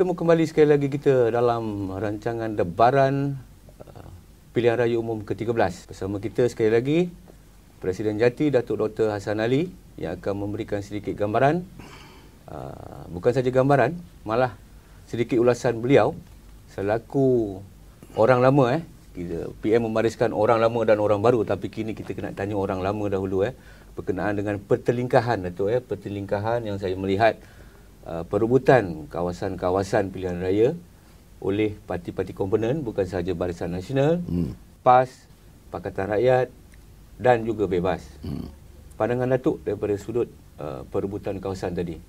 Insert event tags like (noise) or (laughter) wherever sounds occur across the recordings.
bertemu kembali sekali lagi kita dalam rancangan debaran uh, pilihan raya umum ke-13. Bersama kita sekali lagi Presiden Jati Datuk Dr. Hassan Ali yang akan memberikan sedikit gambaran uh, bukan saja gambaran malah sedikit ulasan beliau selaku orang lama eh kita PM memariskan orang lama dan orang baru tapi kini kita kena tanya orang lama dahulu eh berkenaan dengan pertelingkahan Datuk eh pertelingkahan yang saya melihat Uh, perebutan kawasan-kawasan pilihan raya oleh parti-parti komponen bukan sahaja Barisan Nasional, hmm. PAS, Pakatan Rakyat dan juga Bebas. Hmm. Pandangan Datuk daripada sudut uh, perebutan kawasan tadi.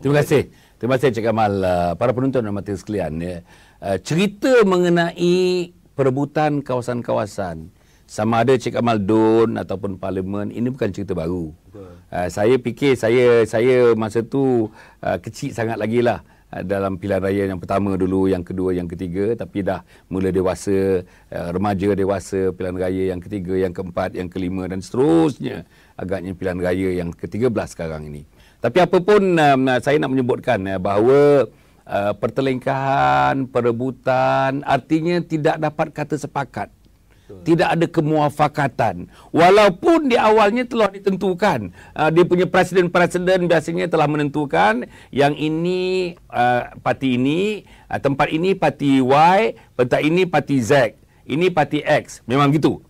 Terima kasih. Terima kasih Cik Kamal. Uh, para penonton dan mati sekalian. Ya. Uh, cerita mengenai perebutan kawasan-kawasan sama ada Cik Kamal Don ataupun parlimen ini bukan cerita baru. Uh, saya fikir saya saya masa tu uh, kecil sangat lagi lah uh, dalam pilihan raya yang pertama dulu, yang kedua, yang ketiga tapi dah mula dewasa, uh, remaja dewasa, pilihan raya yang ketiga, yang keempat, yang kelima dan seterusnya agaknya pilihan raya yang ke-13 sekarang ini. Tapi apapun um, saya nak menyebutkan uh, bahawa uh, pertelingkahan, perebutan artinya tidak dapat kata sepakat tidak ada kemuafakatan walaupun di awalnya telah ditentukan uh, dia punya presiden-presiden biasanya telah menentukan yang ini uh, parti ini uh, tempat ini parti Y tempat ini parti Z ini parti X memang gitu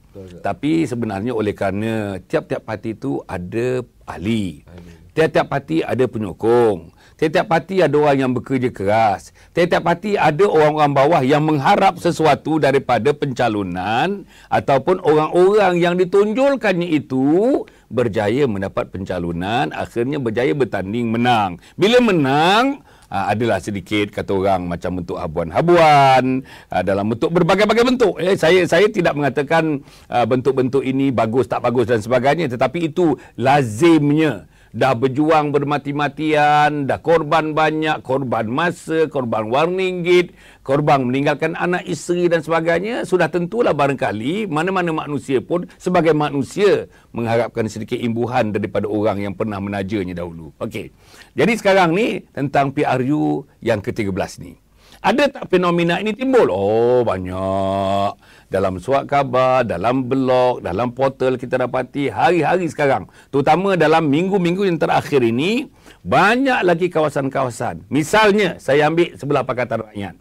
tapi sebenarnya oleh kerana tiap-tiap parti itu ada ahli tiap-tiap parti ada penyokong Tiap-tiap parti ada orang yang bekerja keras. Tiap-tiap parti ada orang-orang bawah yang mengharap sesuatu daripada pencalonan ataupun orang-orang yang ditunjulkannya itu berjaya mendapat pencalonan, akhirnya berjaya bertanding menang. Bila menang, Aa, ah, adalah sedikit kata orang macam bentuk habuan-habuan aa, ah, dalam bentuk berbagai-bagai bentuk eh, saya saya tidak mengatakan aa, ah, bentuk-bentuk ini bagus tak bagus dan sebagainya tetapi itu lazimnya dah berjuang bermati-matian, dah korban banyak, korban masa, korban wang ringgit, korban meninggalkan anak isteri dan sebagainya, sudah tentulah barangkali mana-mana manusia pun sebagai manusia mengharapkan sedikit imbuhan daripada orang yang pernah menajanya dahulu. Okey. Jadi sekarang ni tentang PRU yang ke-13 ni. Ada tak fenomena ini timbul? Oh, banyak. Dalam suat khabar, dalam blog, dalam portal kita dapati hari-hari sekarang. Terutama dalam minggu-minggu yang terakhir ini, banyak lagi kawasan-kawasan. Misalnya, saya ambil sebelah Pakatan Rakyat.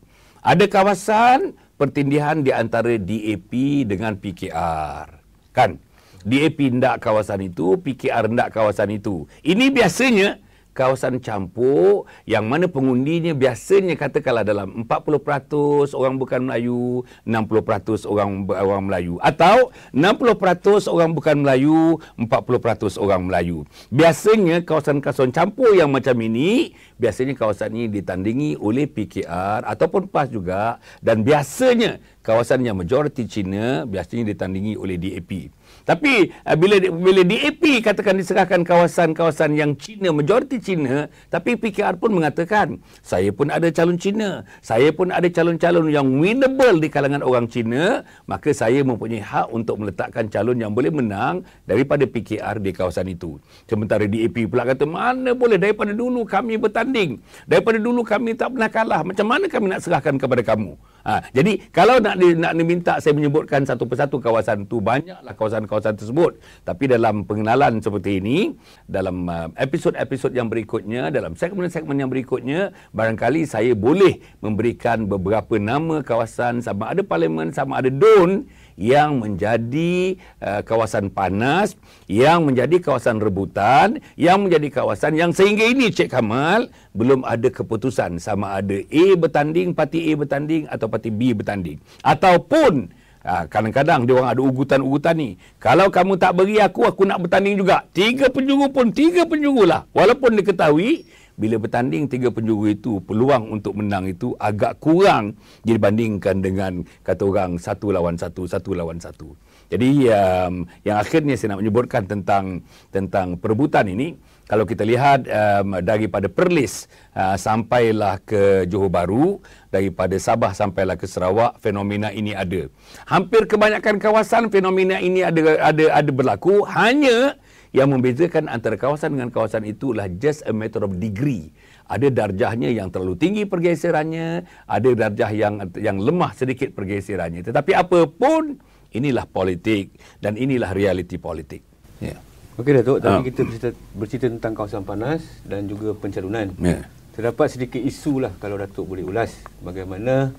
Ada kawasan pertindihan di antara DAP dengan PKR. Kan? DAP hendak kawasan itu, PKR hendak kawasan itu. Ini biasanya kawasan campur yang mana pengundinya biasanya katakanlah dalam 40% orang bukan Melayu, 60% orang orang Melayu atau 60% orang bukan Melayu, 40% orang Melayu. Biasanya kawasan-kawasan campur yang macam ini, biasanya kawasan ini ditandingi oleh PKR ataupun PAS juga dan biasanya kawasan yang majoriti Cina biasanya ditandingi oleh DAP. Tapi uh, bila bila DAP katakan diserahkan kawasan-kawasan yang Cina, majoriti Cina, tapi PKR pun mengatakan, saya pun ada calon Cina, saya pun ada calon-calon yang winnable di kalangan orang Cina, maka saya mempunyai hak untuk meletakkan calon yang boleh menang daripada PKR di kawasan itu. Sementara DAP pula kata, mana boleh daripada dulu kami bertanding, daripada dulu kami tak pernah kalah, macam mana kami nak serahkan kepada kamu? Ha, jadi kalau nak nak diminta saya menyebutkan satu persatu kawasan tu banyaklah kawasan-kawasan kawasan tersebut. Tapi dalam pengenalan seperti ini, dalam uh, episod-episod yang berikutnya, dalam segmen-segmen yang berikutnya, barangkali saya boleh memberikan beberapa nama kawasan sama ada parlimen, sama ada Don yang menjadi uh, kawasan panas, yang menjadi kawasan rebutan, yang menjadi kawasan yang sehingga ini Cik Kamal belum ada keputusan sama ada A bertanding, parti A bertanding atau parti B bertanding. Ataupun Ah, kadang-kadang dia orang ada ugutan-ugutan ni. Kalau kamu tak beri aku, aku nak bertanding juga. Tiga penjuru pun, tiga penjuru lah. Walaupun diketahui, bila bertanding tiga penjuru itu, peluang untuk menang itu agak kurang dibandingkan dengan kata orang satu lawan satu, satu lawan satu. Jadi um, yang akhirnya saya nak menyebutkan tentang tentang perebutan ini kalau kita lihat um, daripada Perlis uh, sampailah ke Johor Bahru, daripada Sabah sampailah ke Sarawak, fenomena ini ada. Hampir kebanyakan kawasan fenomena ini ada ada ada berlaku, hanya yang membezakan antara kawasan dengan kawasan itulah just a matter of degree. Ada darjahnya yang terlalu tinggi pergeserannya, ada darjah yang yang lemah sedikit pergeserannya. Tetapi apapun inilah politik dan inilah realiti politik. Ya. Yeah. Okey Datuk, tadi ah. kita bercerita, bercerita tentang kawasan panas dan juga pencalonan. Yeah. Terdapat sedikit isu lah kalau Datuk boleh ulas bagaimana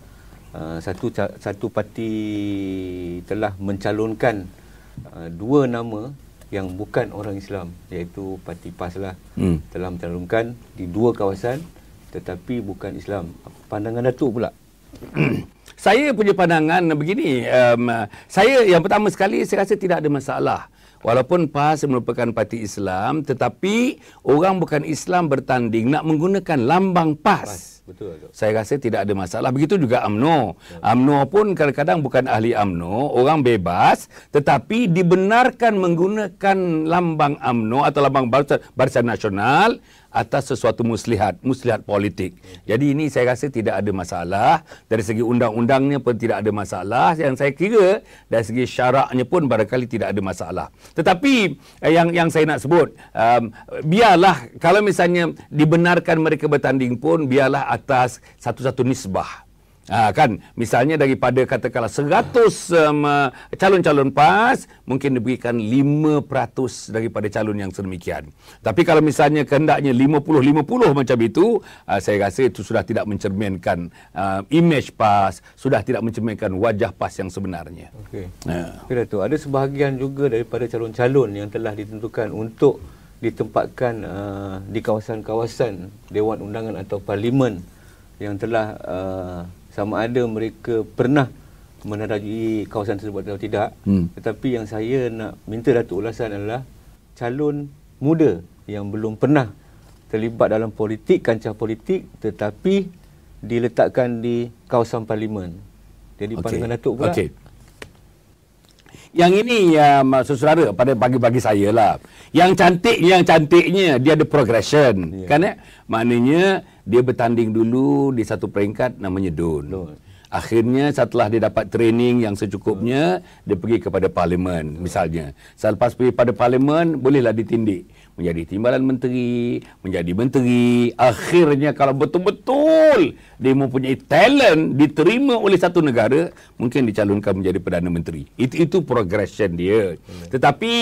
uh, satu satu parti telah mencalonkan uh, dua nama yang bukan orang Islam iaitu parti PAS lah hmm. telah mencalonkan di dua kawasan tetapi bukan Islam. Pandangan Datuk pula. (coughs) saya punya pandangan begini um, saya yang pertama sekali saya rasa tidak ada masalah walaupun PAS merupakan parti Islam tetapi orang bukan Islam bertanding nak menggunakan lambang PAS, PAS. Betul, Dok. Saya rasa tidak ada masalah. Begitu juga AMNO. AMNO pun kadang-kadang bukan ahli AMNO. Orang bebas tetapi dibenarkan menggunakan lambang AMNO atau lambang Barisan Nasional atas sesuatu muslihat, muslihat politik. Jadi ini saya rasa tidak ada masalah. Dari segi undang-undangnya pun tidak ada masalah. Yang saya kira dari segi syaraknya pun barangkali tidak ada masalah. Tetapi eh, yang yang saya nak sebut, um, biarlah kalau misalnya dibenarkan mereka bertanding pun biarlah atas satu-satu nisbah. Uh, kan misalnya daripada katakanlah 100 um, uh, calon-calon PAS mungkin diberikan 5% daripada calon yang sedemikian. Tapi kalau misalnya kehendaknya 50-50 macam itu, uh, saya rasa itu sudah tidak mencerminkan uh, um, image PAS, sudah tidak mencerminkan wajah PAS yang sebenarnya. Okey. Ya. Yeah. Okay, ada sebahagian juga daripada calon-calon yang telah ditentukan untuk ditempatkan uh, di kawasan-kawasan Dewan Undangan atau Parlimen yang telah uh, sama ada mereka pernah menerajui kawasan tersebut atau tidak hmm. tetapi yang saya nak minta Datuk ulasan adalah calon muda yang belum pernah terlibat dalam politik kancah politik tetapi diletakkan di kawasan parlimen jadi okay. pandangan Datuk pula okay. Yang ini ya um, saudara pada pagi-pagi saya lah. Yang cantik yang cantiknya dia ada progression yeah. kan ya? Maknanya dia bertanding dulu di satu peringkat namanya Dun. Akhirnya setelah dia dapat training yang secukupnya dia pergi kepada parlimen misalnya. Selepas pergi pada parlimen bolehlah ditindik menjadi timbalan menteri, menjadi menteri. Akhirnya kalau betul-betul dia mempunyai talent diterima oleh satu negara, mungkin dicalonkan menjadi Perdana Menteri. Itu, itu progression dia. Tetapi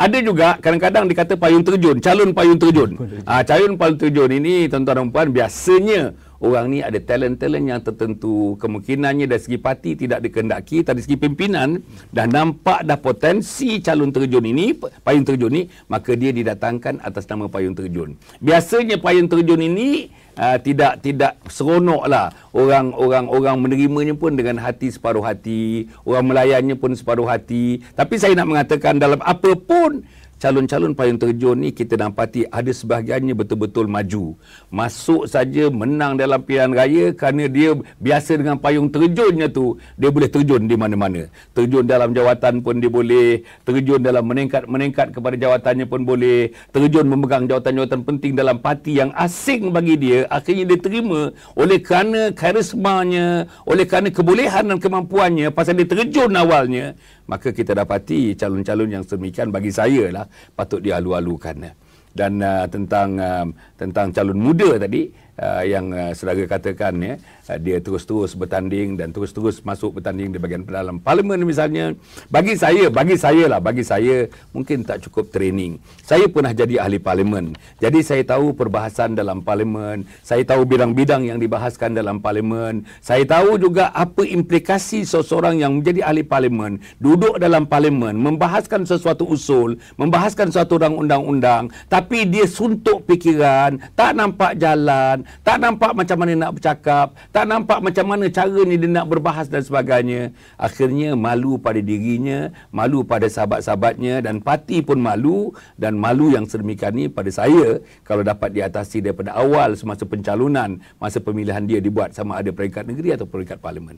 ada juga kadang-kadang dikata payung terjun, calon payung terjun. Ah, Ha, calon payung terjun ini tuan-tuan dan puan biasanya orang ni ada talent-talent yang tertentu kemungkinannya dari segi parti tidak dikendaki dari segi pimpinan dah nampak dah potensi calon terjun ini payung terjun ini maka dia didatangkan atas nama payung terjun biasanya payung terjun ini Uh, tidak tidak seronok lah orang orang orang menerimanya pun dengan hati separuh hati orang melayannya pun separuh hati tapi saya nak mengatakan dalam apa pun calon-calon payung terjun ni kita dapati ada sebahagiannya betul-betul maju. Masuk saja menang dalam pilihan raya kerana dia biasa dengan payung terjunnya tu, dia boleh terjun di mana-mana. Terjun dalam jawatan pun dia boleh, terjun dalam meningkat-meningkat kepada jawatannya pun boleh, terjun memegang jawatan-jawatan penting dalam parti yang asing bagi dia, akhirnya dia terima oleh kerana karismanya, oleh kerana kebolehan dan kemampuannya pasal dia terjun awalnya, maka kita dapati calon-calon yang sedemikian bagi saya lah patut dialu-alukan dan uh, tentang uh, tentang calon muda tadi uh, yang uh, saudara katakan ya uh, dia terus-terus bertanding dan terus-terus masuk bertanding di bahagian dalam parlimen misalnya bagi saya bagi saya lah bagi saya mungkin tak cukup training saya pernah jadi ahli parlimen jadi saya tahu perbahasan dalam parlimen saya tahu bidang-bidang yang dibahaskan dalam parlimen saya tahu juga apa implikasi seseorang yang menjadi ahli parlimen duduk dalam parlimen membahaskan sesuatu usul membahaskan suatu undang-undang tapi dia suntuk fikiran tak nampak jalan tak nampak macam mana nak bercakap, tak nampak macam mana cara ni dia nak berbahas dan sebagainya. Akhirnya malu pada dirinya, malu pada sahabat-sahabatnya dan parti pun malu dan malu yang sedemikian ni pada saya kalau dapat diatasi daripada awal semasa pencalonan, masa pemilihan dia dibuat sama ada peringkat negeri atau peringkat parlimen.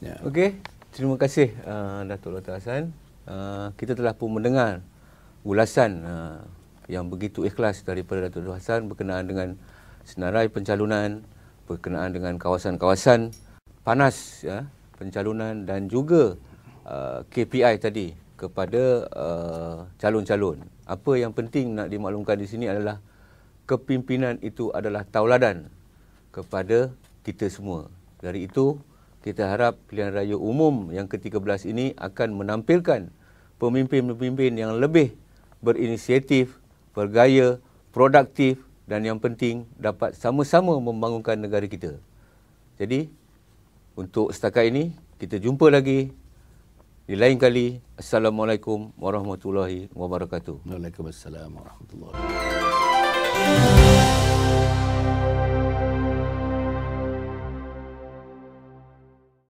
Ya. Okey, terima kasih uh, Datuk Dr. Hassan. Uh, kita telah pun mendengar ulasan uh, yang begitu ikhlas daripada Datuk Dr. Hassan berkenaan dengan senarai pencalonan berkenaan dengan kawasan-kawasan panas ya, pencalonan dan juga uh, KPI tadi kepada uh, calon-calon. Apa yang penting nak dimaklumkan di sini adalah kepimpinan itu adalah tauladan kepada kita semua. Dari itu, kita harap pilihan raya umum yang ke-13 ini akan menampilkan pemimpin-pemimpin yang lebih berinisiatif, bergaya, produktif dan yang penting dapat sama-sama membangunkan negara kita. Jadi untuk setakat ini kita jumpa lagi di lain kali. Assalamualaikum warahmatullahi wabarakatuh. Waalaikumsalam warahmatullahi. Wabarakatuh.